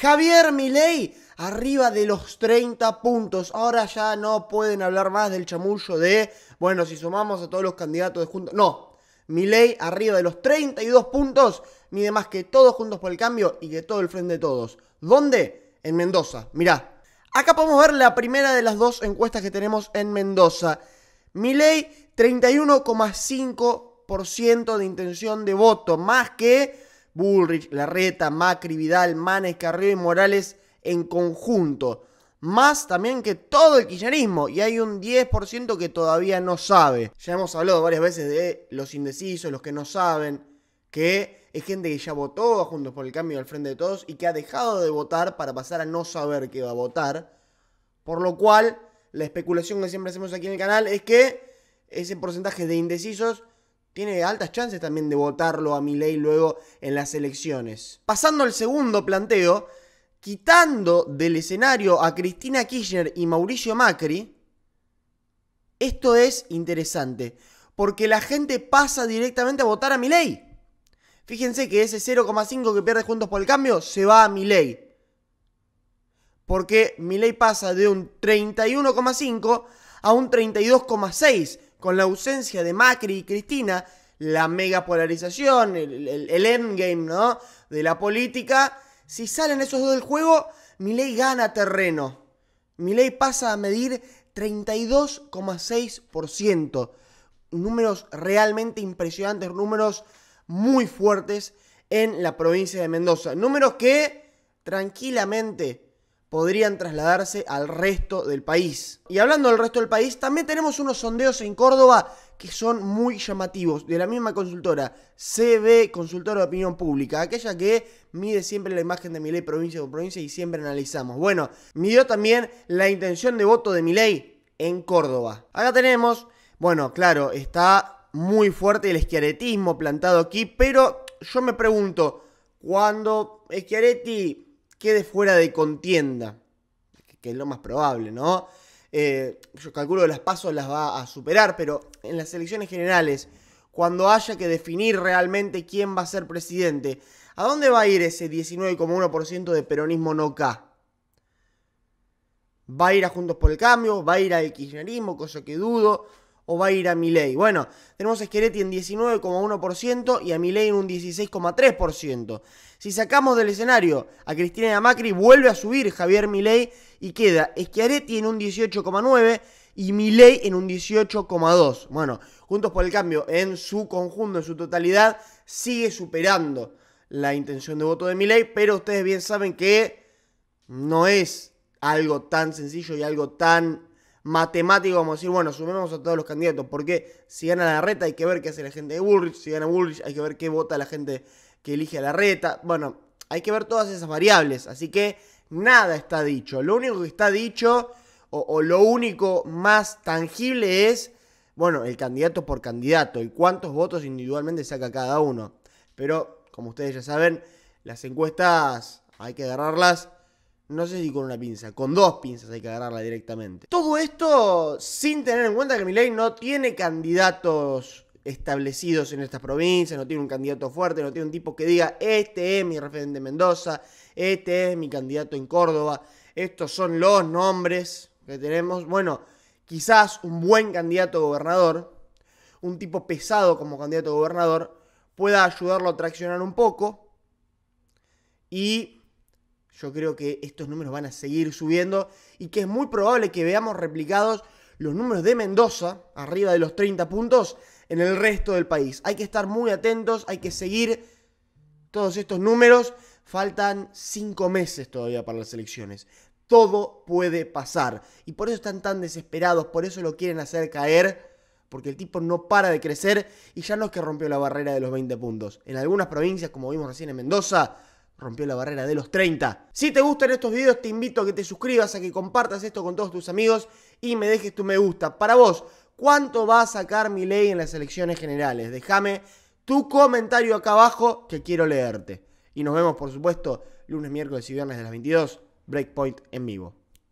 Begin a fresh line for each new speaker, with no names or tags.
Javier Milei arriba de los 30 puntos. Ahora ya no pueden hablar más del chamullo de, bueno, si sumamos a todos los candidatos de juntos. No, Milei arriba de los 32 puntos, mide más que todos juntos por el cambio y que todo el frente de todos. ¿Dónde? En Mendoza. Mirá. Acá podemos ver la primera de las dos encuestas que tenemos en Mendoza. Milei 31,5% de intención de voto, más que Bullrich, Larreta, Macri, Vidal, Manes, Carrillo y Morales en conjunto. Más también que todo el kirchnerismo. Y hay un 10% que todavía no sabe. Ya hemos hablado varias veces de los indecisos, los que no saben, que es gente que ya votó a Juntos por el Cambio al Frente de Todos y que ha dejado de votar para pasar a no saber que va a votar. Por lo cual, la especulación que siempre hacemos aquí en el canal es que ese porcentaje de indecisos tiene altas chances también de votarlo a Milei luego en las elecciones. Pasando al segundo planteo, quitando del escenario a Cristina Kirchner y Mauricio Macri, esto es interesante, porque la gente pasa directamente a votar a Milei. Fíjense que ese 0,5 que pierde Juntos por el Cambio se va a Milei. Porque Milei pasa de un 31,5 a un 32,6 con la ausencia de Macri y Cristina, la mega polarización, el, endgame, ¿no? De la política, si salen esos dos del juego, Milei gana terreno. Milei pasa a medir 32,6%. Números realmente impresionantes, números muy fuertes en la provincia de Mendoza. Números que tranquilamente podrían trasladarse al resto del país. Y hablando del resto del país, también tenemos unos sondeos en Córdoba que son muy llamativos, de la misma consultora, CB, Consultora de Opinión Pública, aquella que mide siempre la imagen de ley provincia por provincia y siempre analizamos. Bueno, midió también la intención de voto de ley en Córdoba. Acá tenemos, bueno, claro, está muy fuerte el esquiaretismo plantado aquí, pero yo me pregunto, cuando Esquiareti...? quede fuera de contienda, que es lo más probable, ¿no? Eh, yo calculo que las pasos las va a superar, pero en las elecciones generales, cuando haya que definir realmente quién va a ser presidente, ¿a dónde va a ir ese 19,1% de peronismo no K? ¿Va a ir a Juntos por el Cambio? ¿Va a ir al kirchnerismo? Cosa que dudo o va a ir a Milei? Bueno, tenemos a Schiaretti en 19,1% y a Milei en un 16,3%. Si sacamos del escenario a Cristina y a Macri, vuelve a subir Javier Milei y queda Schiaretti en un 18,9% y Milei en un 18,2. Bueno, Juntos por el Cambio en su conjunto, en su totalidad, sigue superando la intención de voto de Milei, pero ustedes bien saben que no es algo tan sencillo y algo tan matemático, vamos a decir, bueno, sumemos a todos los candidatos, porque si gana la reta hay que ver qué hace la gente de Bullrich, si gana Bullrich hay que ver qué vota la gente que elige a la reta, bueno, hay que ver todas esas variables, así que nada está dicho, lo único que está dicho o, o lo único más tangible es, bueno, el candidato por candidato y cuántos votos individualmente saca cada uno, pero como ustedes ya saben, las encuestas hay que agarrarlas no sé si con una pinza, con dos pinzas hay que agarrarla directamente. Todo esto sin tener en cuenta que ley no tiene candidatos establecidos en estas provincias, no tiene un candidato fuerte, no tiene un tipo que diga, este es mi referente Mendoza, este es mi candidato en Córdoba, estos son los nombres que tenemos. Bueno, quizás un buen candidato a gobernador, un tipo pesado como candidato a gobernador, pueda ayudarlo a traccionar un poco y yo creo que estos números van a seguir subiendo y que es muy probable que veamos replicados los números de Mendoza, arriba de los 30 puntos, en el resto del país. Hay que estar muy atentos, hay que seguir todos estos números. Faltan 5 meses todavía para las elecciones. Todo puede pasar. Y por eso están tan desesperados, por eso lo quieren hacer caer, porque el tipo no para de crecer y ya no es que rompió la barrera de los 20 puntos. En algunas provincias, como vimos recién en Mendoza, rompió la barrera de los 30. Si te gustan estos videos, te invito a que te suscribas, a que compartas esto con todos tus amigos y me dejes tu me gusta. Para vos, ¿cuánto va a sacar mi ley en las elecciones generales? Déjame tu comentario acá abajo que quiero leerte. Y nos vemos, por supuesto, lunes, miércoles y viernes de las 22, Breakpoint en vivo.